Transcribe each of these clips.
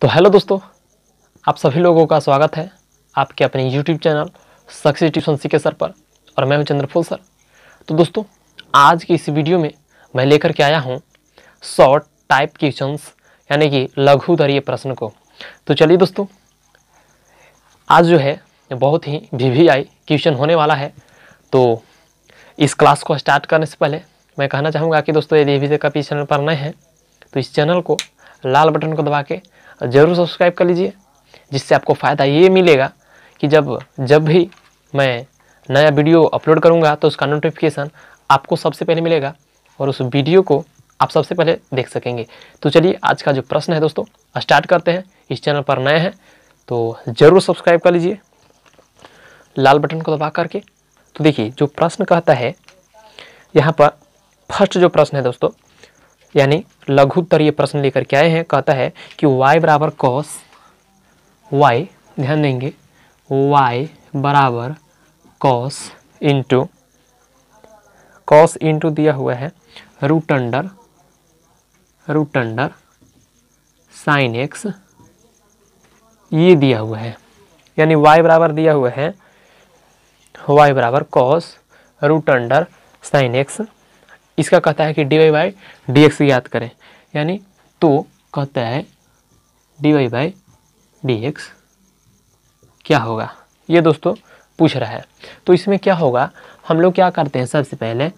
तो हेलो दोस्तों आप सभी लोगों का स्वागत है आपके अपने YouTube channel success tuition C K sir पर और मैं हूं चंद्रफुल सर तो दोस्तों आज की इस वीडियो में मैं लेकर के आया हूं शॉर्ट टाइप क्वेश्चंस यानी कि लघु दरीय प्रश्न को तो चलिए दोस्तों आज जो है बहुत ही वी वी आई क्वेश्चन होने वाला है तो इस क्लास को स्टार्ट करने से पहले मैं कहना चाहूँगा कि दोस्तों यदि अभी तक आप इस चैनल पर नए हैं तो इस चैनल को लाल बटन को दबा के ज़रूर सब्सक्राइब कर लीजिए जिससे आपको फ़ायदा ये मिलेगा कि जब जब भी मैं नया वीडियो अपलोड करूँगा तो उसका नोटिफिकेशन आपको सबसे पहले मिलेगा और उस वीडियो को आप सबसे पहले देख सकेंगे तो चलिए आज का जो प्रश्न है दोस्तों स्टार्ट करते हैं इस चैनल पर नए हैं तो ज़रूर सब्सक्राइब कर लीजिए लाल बटन को दबा करके तो देखिए जो प्रश्न कहता है यहाँ पर फर्स्ट जो प्रश्न है दोस्तों यानी लघु ये प्रश्न लेकर के आए हैं कहता है कि y बराबर कॉस वाई ध्यान देंगे y बराबर कॉस इंटू कॉस इंटू दिया हुआ है root under root under sine X ये दिया हुआ है यानी y बराबर दिया हुआ है y बराबर cos root under sine X इसका कहता है कि D Y by D X याद करें यानी तो कहता है D Y by D X क्या होगा ये दोस्तों पूछ रहा है तो इसमें क्या होगा हम लोग क्या करते हैं सबसे पहले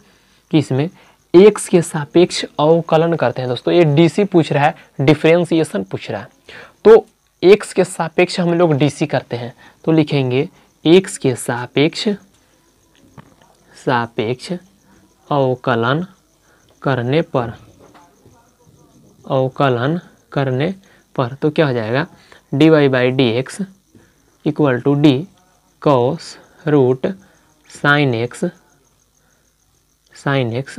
कि इसमें एक्स के सापेक्ष अवकलन करते हैं दोस्तों ये डीसी पूछ रहा है डिफ्रेंसिएशन पूछ रहा है तो एक्स के सापेक्ष हम लोग डीसी करते हैं तो लिखेंगे एक्स के सापेक्ष सापेक्ष अवकलन करने पर अवकलन करने पर तो क्या हो जाएगा D Y by D X equal to D cos root sine X sine X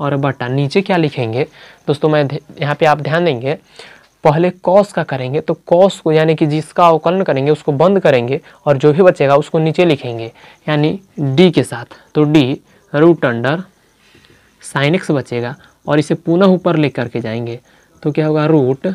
और बटा नीचे क्या लिखेंगे दोस्तों मैं यहाँ पे आप ध्यान देंगे पहले कॉस का करेंगे तो कॉस को यानी कि जिसका अवकलन करेंगे उसको बंद करेंगे और जो भी बचेगा उसको नीचे लिखेंगे यानी डी के साथ तो D root under sine X बचेगा और इसे पुनः ऊपर ले करके जाएंगे तो क्या होगा रूट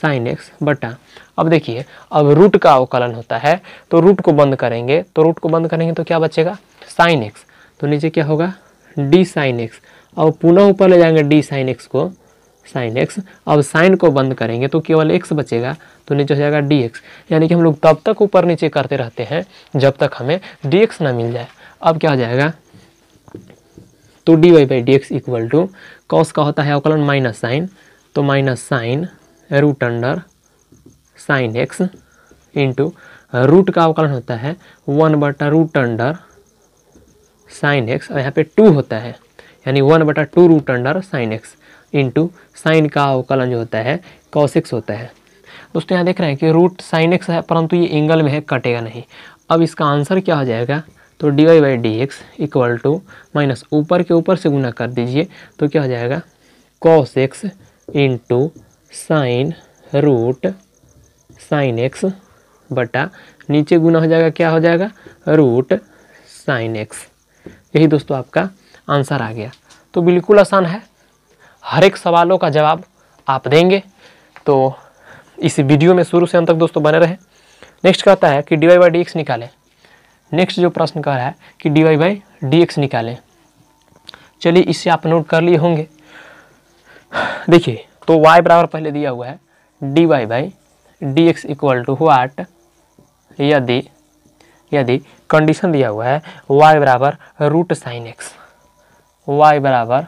साइन एक्स बटा अब देखिए अब रूट का अवकलन होता है तो रूट को बंद करेंगे तो रूट को बंद करेंगे तो क्या बचेगा साइन एक्स तो नीचे क्या होगा डी साइन एक्स अब पुनः ऊपर ले जाएंगे डी साइन एक्स को साइन एक्स अब साइन को बंद करेंगे तो केवल एक्स बचेगा तो नीचे हो जाएगा डी एक्स यानी कि हम लोग तब तक ऊपर नीचे करते रहते हैं जब तक हमें डी एक्स ना मिल जाए अब क्या हो जाएगा तो D Y by D X equal to cos का होता है अवकलन माइनस साइन तो minus sine root under sine X into root का अवकलन होता है वन बटा रूट अंडर साइन एक्स और यहाँ पे टू होता है यानी वन बटा two root under sine X into sine का अवकलन जो होता है एक्स होता है दोस्तों यहाँ देख रहे हैं कि रूट साइन एक्स है परंतु ये एंगल में है कटेगा नहीं अब इसका आंसर क्या हो जाएगा तो D Y by D X equal to minus ऊपर के ऊपर से गुना कर दीजिए तो क्या हो जाएगा cos X into sine root sine x बटा नीचे गुना हो जाएगा क्या हो जाएगा रूट साइन एक्स यही दोस्तों आपका आंसर आ गया तो बिल्कुल आसान है हर एक सवालों का जवाब आप देंगे तो इस वीडियो में शुरू से अंत तक दोस्तों बने रहें नेक्स्ट कहता है कि D Y by D X निकालें नेक्स्ट जो प्रश्न कह रहा है कि D Y by D X निकालें चलिए इससे आप नोट कर लिए होंगे देखिए तो y बराबर पहले दिया हुआ है D Y by D X equal to what यदि यदि कंडीशन दिया हुआ है y बराबर रूट साइन एक्स वाई बराबर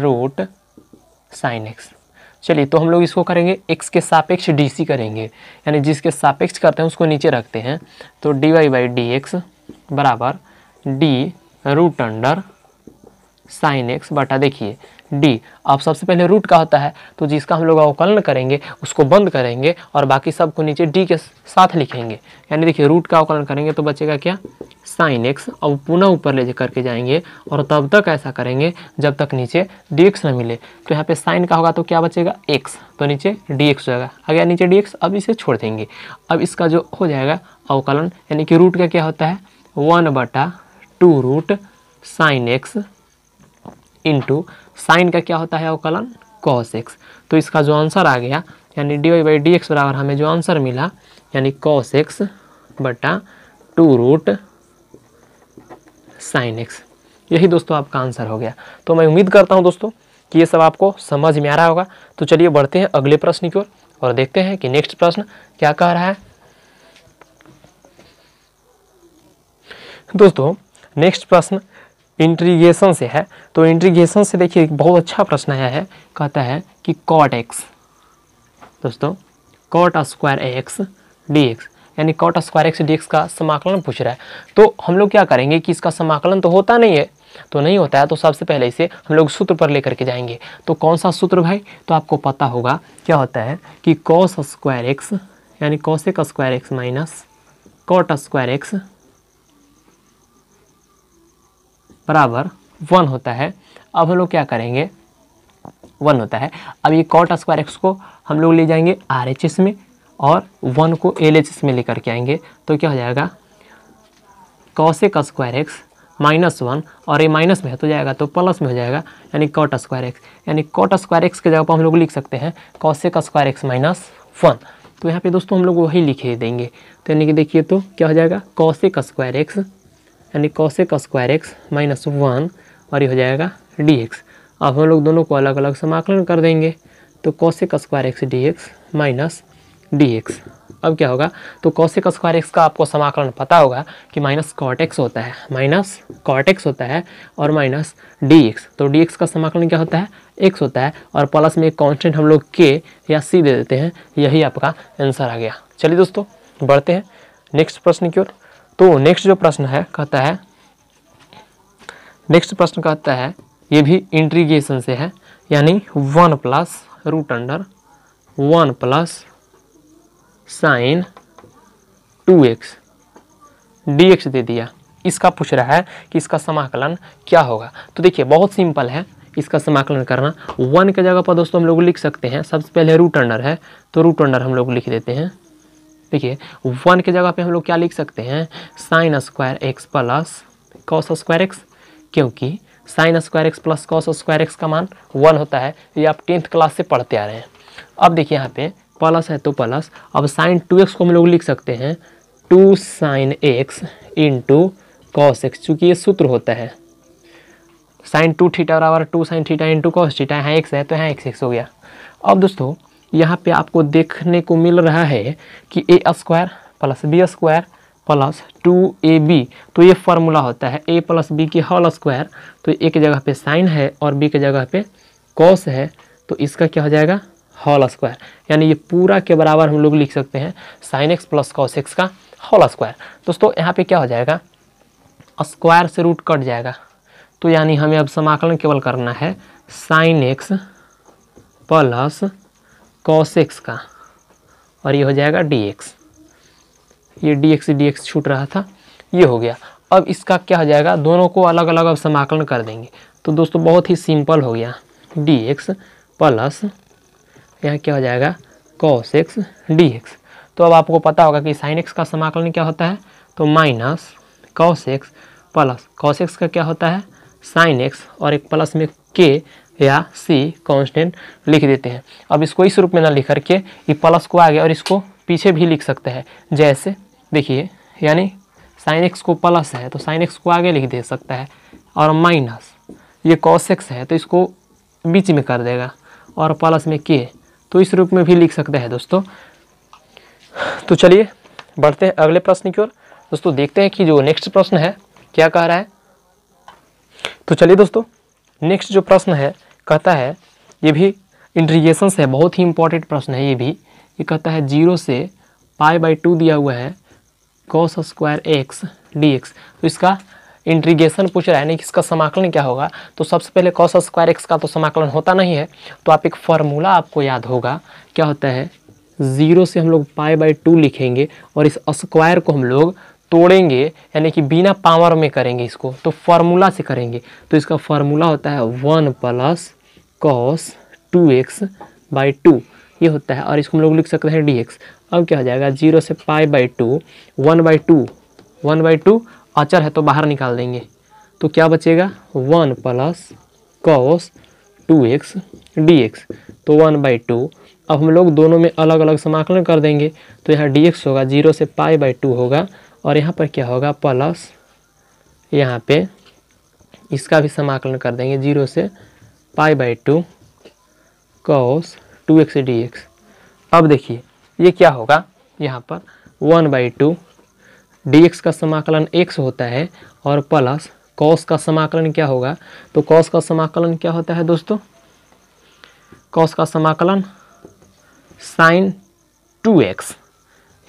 रूट साइन एक्स चलिए तो हम लोग इसको करेंगे x के सापेक्ष dc करेंगे यानी जिसके सापेक्ष करते हैं उसको नीचे रखते हैं तो dy Y by D X बराबर D root under sine x बटा देखिए डी अब सबसे पहले रूट का होता है तो जिसका हम लोग अवकलन करेंगे उसको बंद करेंगे और बाकी सबको नीचे डी के साथ लिखेंगे यानी देखिए रूट का अवकलन करेंगे तो बचेगा क्या साइन एक्स अब पुनः ऊपर ले करके जाएंगे और तब तक ऐसा करेंगे जब तक नीचे डी एक्स ना मिले तो यहाँ पे साइन का होगा तो क्या बचेगा एक्स तो नीचे डी एक्स जाएगा अगर नीचे डी एक्स अब इसे छोड़ देंगे अब इसका जो हो जाएगा अवकलन यानी कि रूट का क्या होता है वन बटा two root sine X into sine का क्या होता है अवकलन कॉस एक्स तो इसका जो आंसर आ गया यानी D Y by D X बराबर हमें जो आंसर मिला यानी कॉस एक्स बटा टू रूट साइन एक्स यही दोस्तों आपका आंसर हो गया तो मैं उम्मीद करता हूँ दोस्तों कि ये सब आपको समझ में आ रहा होगा तो चलिए बढ़ते हैं अगले प्रश्न की ओर और देखते हैं कि नेक्स्ट प्रश्न क्या कह रहा है दोस्तों नेक्स्ट प्रश्न इंट्रीगेशन से है तो इंट्रीगेशन से देखिए बहुत अच्छा प्रश्न आया है कहता है कि कॉट एक्स दोस्तों cot square X D X यानी cot square X D x का समाकलन पूछ रहा है तो हम लोग क्या करेंगे कि इसका समाकलन तो होता नहीं है तो नहीं होता है तो सबसे पहले इसे हम लोग सूत्र पर लेकर के जाएंगे तो कौन सा सूत्र भाई तो आपको पता होगा क्या होता है कि कॉस स्क्वायर एक्स यानी cosec square X minus cot square X बराबर वन होता है अब हम लोग क्या करेंगे वन होता है अब ये कॉट स्क्वायर एक्स को हम लोग ले जाएंगे आर में और वन को एल में लेकर के आएंगे तो क्या हो जाएगा का स्क्वायर एक्स माइनस वन और ये माइनस में है तो जाएगा तो प्लस में हो जाएगा यानी कॉट स्क्वायर एक्स यानी कॉट स्क्वायर एक्स के जगह पर हम लोग लिख सकते हैं का स्क्वायर एक्स माइनस वन तो यहाँ पे दोस्तों हम लोग वही लिखे देंगे तो यानी कि देखिए तो क्या हो जाएगा का स्क्वायर एक्स यानी cosec square X minus one और ये हो जाएगा डी एक्स अब हम लोग दोनों को अलग अलग समाकलन कर देंगे तो cosec square X D X minus D x अब क्या होगा तो कौशिक स्क्वायर एक्स का आपको समाकलन पता होगा कि माइनस कॉट एक्स होता है माइनस कॉट एक्स होता है और माइनस डी एक्स तो डी एक्स का समाकलन क्या होता है एक्स होता है और प्लस में एक कॉन्स्टेंट हम लोग के या सी दे देते हैं यही आपका आंसर आ गया चलिए दोस्तों बढ़ते हैं नेक्स्ट प्रश्न की ओर तो नेक्स्ट जो प्रश्न है कहता है नेक्स्ट प्रश्न कहता है ये भी इंट्रीगेशन से है यानी one plus root under one plus sine two X D X दे दिया इसका पूछ रहा है कि इसका समाकलन क्या होगा तो देखिए बहुत सिंपल है इसका समाकलन करना वन के जगह पर दोस्तों हम लोग लिख सकते हैं सबसे पहले रूट अंडर है तो रूट अंडर हम लोग लिख देते हैं देखिए वन के जगह पे हम लोग क्या लिख सकते हैं sine square X plus cos square X क्योंकि sine square X plus cos square X का मान वन होता है ये आप टेंथ क्लास से पढ़ते आ रहे हैं अब देखिए यहाँ पे प्लस है तो प्लस अब साइन टू एक्स को हम लोग लिख सकते हैं two sine X in two cos X चूँकि ये सूत्र होता है साइन टू थीटा बराबर two sine theta into cos theta यहाँ एक्स है तो यहाँ एक्स एक्स हो गया अब दोस्तों यहाँ पे आपको देखने को मिल रहा है कि A square plus B square plus two A B तो ये फार्मूला होता है ए प्लस बी की हॉल स्क्वायर तो एक जगह पे साइन है और बी के जगह पे कॉस है तो इसका क्या हो जाएगा हॉल स्क्वायर यानी ये पूरा के बराबर हम लोग लिख सकते हैं sine X plus cos X का हॉल स्क्वायर दोस्तों यहाँ पे क्या हो जाएगा स्क्वायर से रूट कट जाएगा तो यानी हमें अब समाकलन केवल करना है sine X plus cos X का और ये हो जाएगा डी एक्स ये डी एक्स डी एक्स छूट रहा था ये हो गया अब इसका क्या हो जाएगा दोनों को अलग अलग अब समाकलन कर देंगे तो दोस्तों बहुत ही सिंपल हो गया डी एक्स प्लस यहाँ क्या हो जाएगा कॉस एक्स डी एक्स तो अब आपको पता होगा कि साइन एक्स का समाकलन क्या होता है तो minus cos x plus cos X का क्या होता है साइन एक्स और एक प्लस में के या सी कॉन्स्टेंट लिख देते हैं अब इसको इस रूप में ना लिख करके ये प्लस को आगे और इसको पीछे भी लिख सकते हैं जैसे देखिए यानी साइन एक्स को प्लस है तो साइन एक्स को आगे लिख दे सकता है और माइनस ये कॉस एक्स है तो इसको बीच में कर देगा और प्लस में के तो इस रूप में भी लिख सकते हैं दोस्तों तो चलिए बढ़ते हैं अगले प्रश्न की ओर दोस्तों देखते हैं कि जो नेक्स्ट प्रश्न है क्या कह रहा है तो चलिए दोस्तों नेक्स्ट जो प्रश्न है कहता है ये भी इंट्रीगेशन से बहुत ही इंपॉर्टेंट प्रश्न है ये भी ये कहता है जीरो से पाई बाई टू दिया हुआ है cos square X D x तो इसका इंट्रीगेशन पूछ रहा है नहीं कि इसका समाकलन क्या होगा तो सबसे पहले कॉस स्क्वायर एक्स का तो समाकलन होता नहीं है तो आप एक फॉर्मूला आपको याद होगा क्या होता है ज़ीरो से हम लोग पाई बाई टू लिखेंगे और इस स्क्वायर को हम लोग तोड़ेंगे यानी कि बिना पावर में करेंगे इसको तो फार्मूला से करेंगे तो इसका फार्मूला होता है one plus cos two X by two ये होता है और इसको हम लोग लिख सकते हैं डी एक्स अब क्या हो जाएगा जीरो से pi by two one by two one by two अचर है तो बाहर निकाल देंगे तो क्या बचेगा one plus cos two X D x तो वन बाई टू अब हम लोग दोनों में अलग अलग समाकलन कर देंगे तो यहाँ डी एक्स होगा जीरो से पाई बाई टू होगा और यहाँ पर क्या होगा प्लस यहाँ पे इसका भी समाकलन कर देंगे जीरो से pi by two cos two X D x अब देखिए ये क्या होगा यहाँ पर one by two D x का समाकलन एक्स होता है और प्लस कॉस का समाकलन क्या होगा तो कॉस का समाकलन क्या होता है दोस्तों कॉस का समाकलन साइन टू एक्स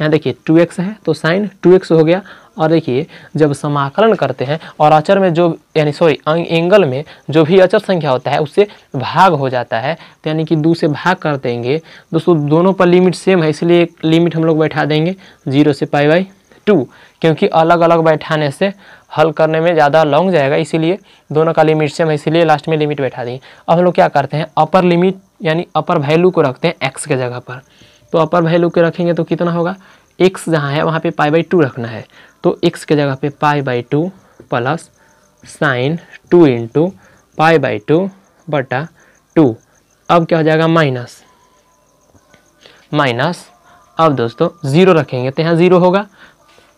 यहाँ देखिए टू एक्स है तो साइन टू एक्स हो गया और देखिए जब समाकलन करते हैं और अचर में जो यानी सॉरी एंगल अं, में जो भी अचर संख्या होता है उससे भाग हो जाता है तो यानी कि दो से भाग कर देंगे दोस्तों दोनों पर लिमिट सेम है इसलिए लिमिट हम लोग बैठा देंगे जीरो से पाई बाई टू क्योंकि अलग अलग बैठाने से हल करने में ज़्यादा लॉन्ग जाएगा इसीलिए दोनों का लिमिट सेम है इसीलिए लास्ट में लिमिट बैठा देंगे अब हम लोग क्या करते हैं अपर लिमिट यानी अपर वैल्यू को रखते हैं एक्स के जगह पर तो अपर वैल्यू के रखेंगे तो कितना होगा एक्स जहाँ है वहाँ पे पाई बाई टू रखना है तो एक्स के जगह पे pi by two plus sine two into pi by two बटा टू अब क्या हो जाएगा माइनस माइनस अब दोस्तों ज़ीरो रखेंगे तो यहाँ ज़ीरो होगा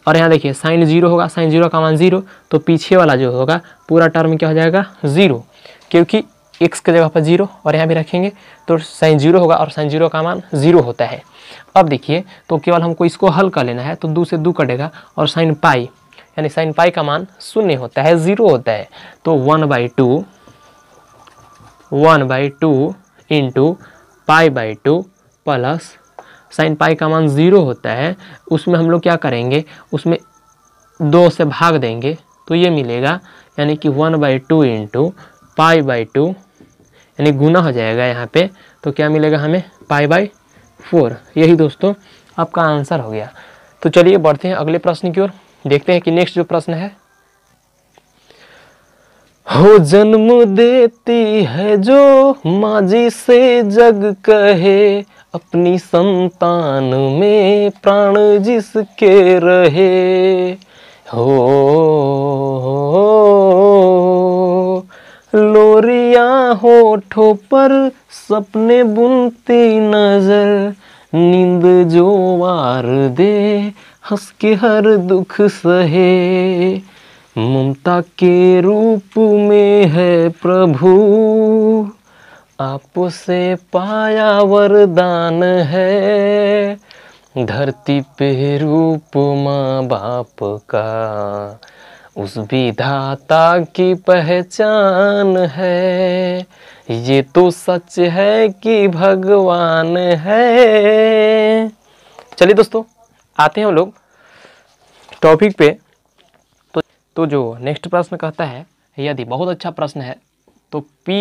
और यहाँ देखिए साइन जीरो होगा साइन जीरो का मान ज़ीरो तो पीछे वाला जो होगा पूरा टर्म क्या हो जाएगा ज़ीरो क्योंकि एक्स के जगह पर जीरो और यहाँ भी रखेंगे तो साइन जीरो होगा और साइन जीरो का मान जीरो होता है अब देखिए तो केवल हमको इसको हल कर लेना है तो दो से दो कटेगा और साइन पाई यानी साइन पाई का मान शून्य होता है जीरो होता है तो one by two one by two into pi by two plus sine pi का मान ज़ीरो होता है उसमें हम लोग क्या करेंगे उसमें दो से भाग देंगे तो ये मिलेगा यानी कि one by two into pi by two यानी गुना हो जाएगा यहाँ पे तो क्या मिलेगा हमें पाई बाई फोर यही दोस्तों आपका आंसर हो गया तो चलिए बढ़ते हैं अगले प्रश्न की ओर देखते हैं कि नेक्स्ट जो प्रश्न है हो जन्म देती है जो माजी से जग कहे अपनी संतान में प्राण जिसके रहे हो, हो, हो या होठों पर सपने बुनती नजर नींद जो वार दे हंस के हर दुख सहे ममता के रूप में है प्रभु आपसे पाया वरदान है धरती पे रूप माँ बाप का उस विधाता की पहचान है ये तो सच है कि भगवान है चलिए दोस्तों आते हैं हम लोग टॉपिक पे तो तो जो नेक्स्ट प्रश्न कहता है यदि बहुत अच्छा प्रश्न है तो पी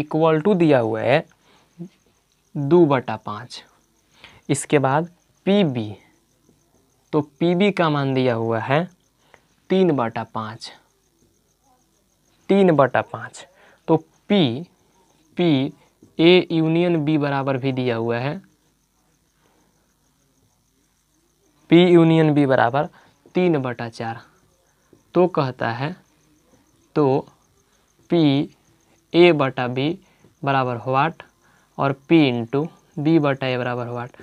इक्वल टू दिया हुआ है दो बटा पाँच इसके बाद पी बी तो पी बी का मान दिया हुआ है तीन बटा पाँच तीन बटा पाँच तो P P A union B बराबर भी दिया हुआ है पी यूनियन बी बराबर तीन बटा चार तो कहता है तो पी ए बटा बी बराबर वाट और पी इंटू बी बटा ए बराबर वाट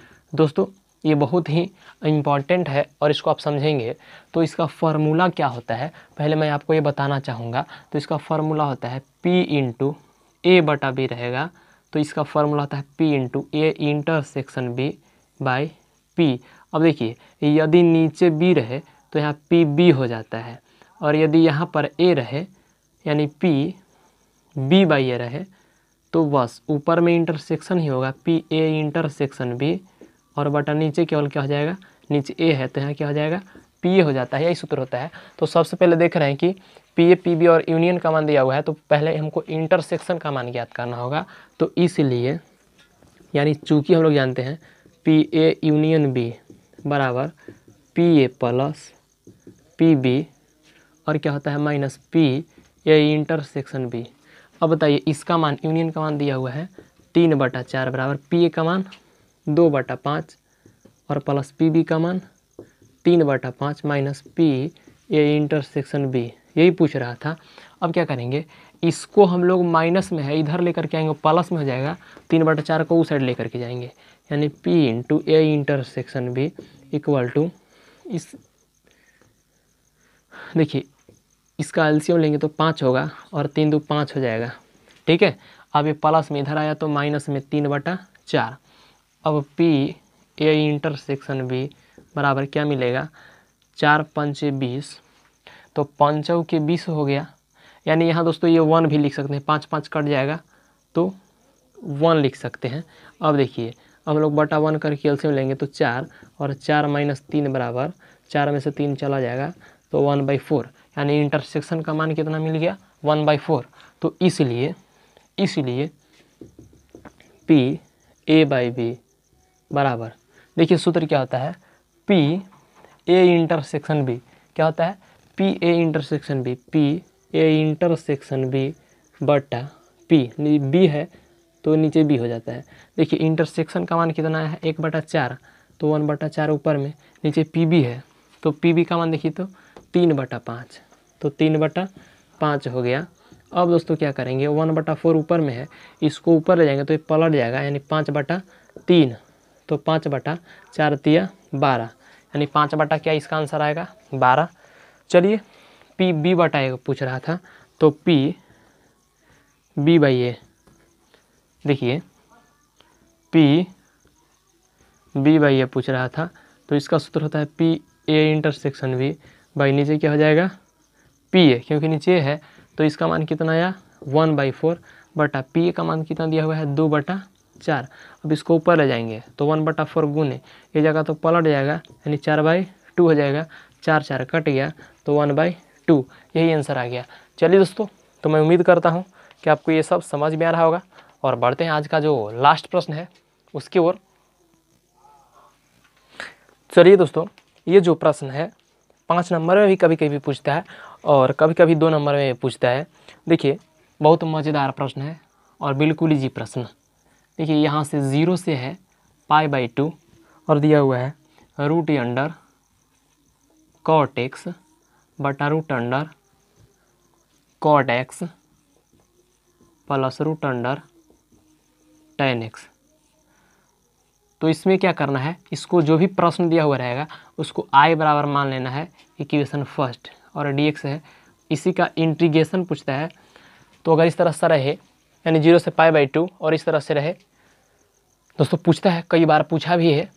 दोस्तों ये बहुत ही इम्पॉर्टेंट है और इसको आप समझेंगे तो इसका फार्मूला क्या होता है पहले मैं आपको ये बताना चाहूँगा तो इसका फार्मूला होता है पी इंटू ए बटा बी रहेगा तो इसका फार्मूला होता है P into A intersection B by P अब देखिए यदि नीचे बी रहे तो यहाँ पी बी हो जाता है और यदि यहाँ पर ए रहे यानी पी बी बाई ए रहे तो बस ऊपर में इंटरसेक्शन ही होगा पी ए इंटरसेक्शन बी और बटा नीचे केवल क्या हो जाएगा नीचे ए है तो यहाँ क्या हो जाएगा पी ए हो जाता है यही सूत्र होता है तो सबसे पहले देख रहे हैं कि पी ए पी बी और यूनियन का मान दिया हुआ है तो पहले हमको इंटरसेक्शन का मान ज्ञात करना होगा तो इसलिए यानी चूँकि हम लोग जानते हैं पी ए यूनियन बी बराबर P A plus P B और क्या होता है minus P A intersection B अब बताइए इसका मान यूनियन का मान दिया हुआ है तीन बटा चार बराबर पी ए का मान दो बटा पाँच और प्लस पी बी का मान तीन बटा पाँच minus P A intersection B यही पूछ रहा था अब क्या करेंगे इसको हम लोग माइनस में है इधर लेकर के आएंगे प्लस में हो जाएगा तीन बटा चार को उस साइड लेकर के जाएंगे यानी P into A intersection B equal to इस देखिए इसका एल्सियम लेंगे तो पाँच होगा और तीन दो पाँच हो जाएगा ठीक है अब ये प्लस में इधर आया तो माइनस में तीन बटा चार अब पी ए इंटरसेक्शन बी बराबर क्या मिलेगा चार पंच बीस तो पंचों के बीस हो गया यानी यहाँ दोस्तों ये वन भी लिख सकते हैं पाँच पाँच कट जाएगा तो वन लिख सकते हैं अब देखिए हम लोग बटा वन करके एल्सियम लेंगे तो चार और चार माइनस तीन बराबर चार में से तीन चला जाएगा तो वन बाई फोर यानी इंटरसेक्शन का मान कितना मिल गया वन बाई फोर तो इसलिए इसलिए पी ए बाई बी बराबर देखिए सूत्र क्या होता है पी ए इंटरसेक्शन बी क्या होता है P A intersection B P A intersection B बटा पी बी है तो नीचे बी हो जाता है देखिए इंटरसेक्शन का मान कितना है एक बटा चार तो वन बटा चार ऊपर में नीचे पी बी है तो पी बी का मान देखिए तो तीन बटा पाँच तो तीन बटा पाँच हो गया अब दोस्तों क्या करेंगे वन बटा फोर ऊपर में है इसको ऊपर ले जाएंगे तो ये पलट जाएगा यानी पाँच बटा तीन तो पाँच बटा चार तिया बारह यानी पाँच बटा क्या इसका आंसर आएगा बारह चलिए पी बी बटा ए पूछ रहा था तो पी बी बाई ए देखिए पी बी बाई ए पूछ रहा था तो इसका सूत्र होता है P A intersection B by नीचे क्या हो जाएगा पी ए क्योंकि नीचे है तो इसका मान कितना आया वन बाई फोर बटा पी ए का मान कितना दिया हुआ है दो बटा चार अब इसको ऊपर ले जाएंगे तो वन बटा फोर गुने ये जगह तो पलट जाएगा यानी चार बाई टू हो जाएगा चार चार कट गया तो वन बाई टू यही आंसर आ गया चलिए दोस्तों तो मैं उम्मीद करता हूँ कि आपको ये सब समझ में आ रहा होगा और बढ़ते हैं आज का जो लास्ट प्रश्न है उसकी ओर चलिए दोस्तों ये जो प्रश्न है पाँच नंबर में भी कभी कभी पूछता है और कभी कभी दो नंबर में पूछता है देखिए बहुत मज़ेदार प्रश्न है और बिल्कुल जी प्रश्न देखिए यहाँ से ज़ीरो से है पाई बाई टू और दिया हुआ है रूट अंडर कॉट एक्स बटा root under cot x plus root under tan x तो इसमें क्या करना है इसको जो भी प्रश्न दिया हुआ रहेगा उसको आई बराबर मान लेना है इक्वेशन फर्स्ट और डी एक्स है इसी का इंटीग्रेशन पूछता है तो अगर इस तरह से रहे यानी जीरो से पाई बाई टू और इस तरह से रहे दोस्तों पूछता है कई बार पूछा भी है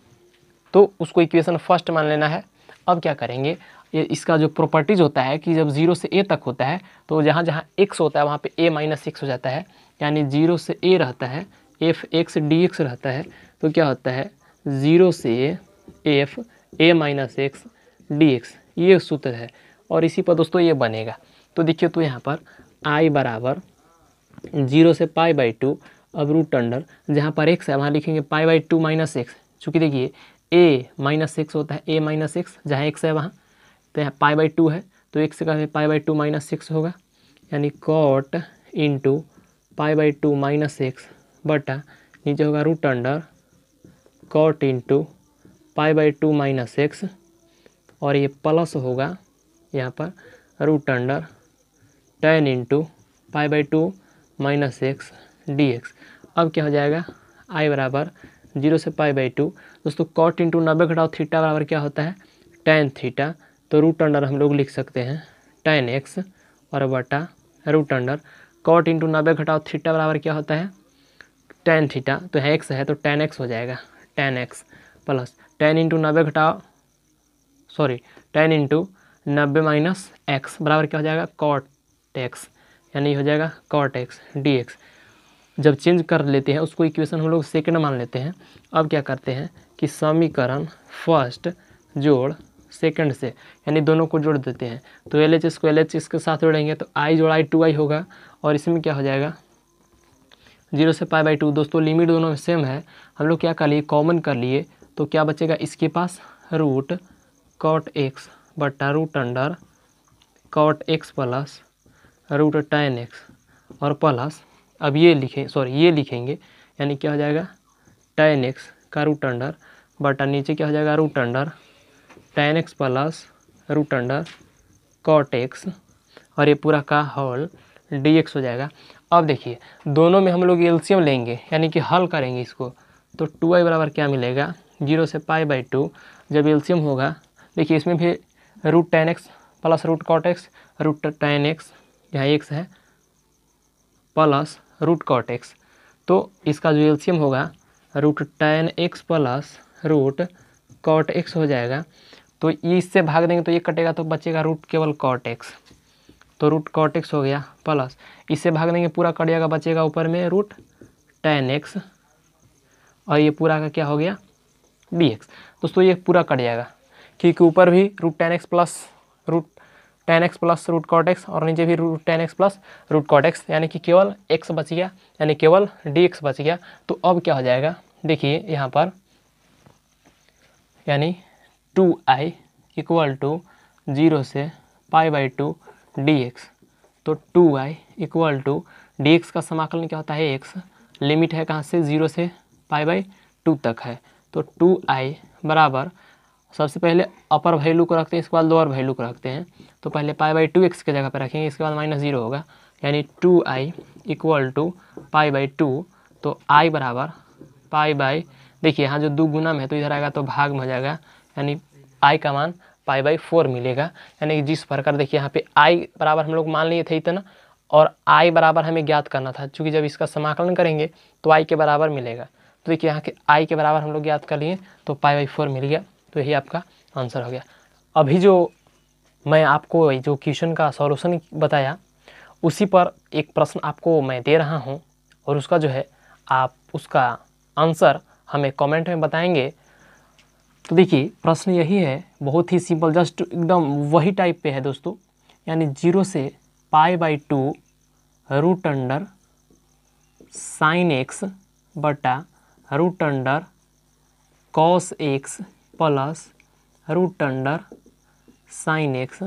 तो उसको इक्वेशन फर्स्ट मान लेना है अब क्या करेंगे ये इसका जो प्रॉपर्टीज़ होता है कि जब जीरो से ए तक होता है तो जहाँ जहाँ एक्स होता है वहाँ पे ए माइनस एक्स हो जाता है यानी जीरो से ए रहता है एफ एक्स डी एक्स रहता है तो क्या होता है ज़ीरो से F A minus x D x ये सूत्र है और इसी पर दोस्तों ये बनेगा तो देखिए तो यहाँ पर आई बराबर जीरो से पाई बाई टू अब रूट अंडर जहाँ पर एक्स है वहाँ लिखेंगे pi by two minus x चूँकि देखिए ए माइनस सिक्स होता है ए माइनस सिक्स जहाँ एक्स है वहाँ तो यहाँ पाई बाई टू है तो एक्स का pi by two minus six होगा यानी cot into pi by two minus x बटा नीचे होगा root under cot into pi by two minus x और ये प्लस होगा यहाँ पर root under tan into pi by two minus x D x अब क्या हो जाएगा आई बराबर जीरो से पाई बाई टू दोस्तों कॉट इंटू नब्बे घटाओ थीटा बराबर क्या होता है टेन थीटा तो रूट अंडर हम लोग लिख सकते हैं टेन एक्स और बटा रूट अंडर कॉट इंटू नब्बे घटाओ थीटा बराबर क्या होता है टेन थीटा तो यहाँ एक्स है तो टेन एक्स हो जाएगा tan x plus tan into नब्बे घटाओ सॉरी टेन इंटू नब्बे माइनस एक्स बराबर क्या हो जाएगा कॉट एक्स यानी हो जाएगा कॉट एक्स डी एक्स जब चेंज कर लेते हैं उसको इक्वेशन हम लोग सेकेंड मान लेते हैं अब क्या करते हैं कि समीकरण फर्स्ट जोड़ सेकंड से यानी दोनों को जोड़ देते हैं तो एल एच इसको एल एच इसके साथ जोड़ेंगे तो आई जोड़ आई टू आई होगा और इसमें क्या हो जाएगा जीरो से पाई बाई टू दोस्तों लिमिट दोनों में सेम है हम लोग क्या कर लिए कॉमन कर लिए तो क्या बचेगा इसके पास रूट कॉट एक्स बटा root under cot x plus root tan x और प्लस अब ये लिखें सॉरी ये लिखेंगे यानी क्या हो जाएगा टेन एक्स का रूट अंडर बटा नीचे क्या हो जाएगा root under tan x plus root under cot x और ये पूरा का हॉल डी एक्स हो जाएगा अब देखिए दोनों में हम लोग एल्शियम लेंगे यानी कि हल करेंगे इसको तो टू आई बराबर क्या मिलेगा जीरो से पाई बाई टू जब एल्शियम होगा देखिए इसमें भी root tan x plus root cot x root tan x यहाँ एक्स है प्लस रूट कॉट एक्स तो इसका जो एल्शियम होगा root tan x plus root cot x हो जाएगा तो ये इससे भाग देंगे तो ये कटेगा तो बचेगा रूट केवल कॉट एक्स तो रूट कॉट एक्स हो गया प्लस इससे भाग देंगे पूरा कट जाएगा बचेगा ऊपर में रूट टेन एक्स और ये पूरा का क्या हो गया डी एक्स दोस्तों ये पूरा कट जाएगा क्योंकि ऊपर भी root tan x plus root tan x plus root cot x और नीचे भी root tan x plus root cot x यानी कि केवल एक्स बच गया यानी केवल डी एक्स बच गया तो अब क्या हो जाएगा देखिए यहाँ पर यानी two I equal to zero से pi by two D x तो two I equal to D x का समाकलन क्या होता है एक्स लिमिट है कहाँ से ज़ीरो से पाई बाई टू तक है तो टू आई बराबर सबसे पहले अपर वैल्यू को रखते हैं इसके बाद लोअर वैल्यू को रखते हैं तो पहले पाई बाई टू एक्स के जगह पर रखेंगे इसके बाद माइनस जीरो होगा यानी two I equal to pi by two तो आई बराबर पाई बाई देखिए यहाँ जो दो गुना में है तो इधर आएगा तो भाग में हो जाएगा यानी आई का मान पाई बाई फोर मिलेगा यानी कि जिस प्रकार देखिए यहाँ पे आई बराबर हम लोग मान लिए थे इतना और आई बराबर हमें ज्ञात करना था क्योंकि जब इसका समाकलन करेंगे तो आई के बराबर मिलेगा तो देखिए यहाँ के आई के बराबर हम लोग ज्ञात कर लिए तो पाई बाई फोर मिल गया तो यही आपका आंसर हो गया अभी जो मैं आपको जो क्वेश्चन का सॉल्यूशन बताया उसी पर एक प्रश्न आपको मैं दे रहा हूँ और उसका जो है आप उसका आंसर हमें कमेंट में बताएंगे तो देखिए प्रश्न यही है बहुत ही सिंपल जस्ट एकदम वही टाइप पे है दोस्तों यानी जीरो से pi by two root under sine x बटा root under cos x plus root under sine x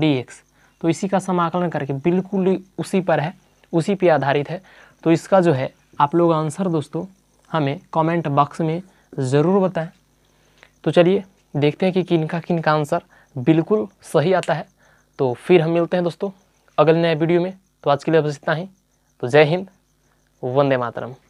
D x तो इसी का समाकलन करके बिल्कुल उसी पर है उसी पे आधारित है तो इसका जो है आप लोग आंसर दोस्तों हमें कमेंट बॉक्स में ज़रूर बताएं तो चलिए देखते हैं कि किन का किन का आंसर बिल्कुल सही आता है तो फिर हम मिलते हैं दोस्तों अगले नए वीडियो में तो आज के लिए बस इतना ही तो जय हिंद वंदे मातरम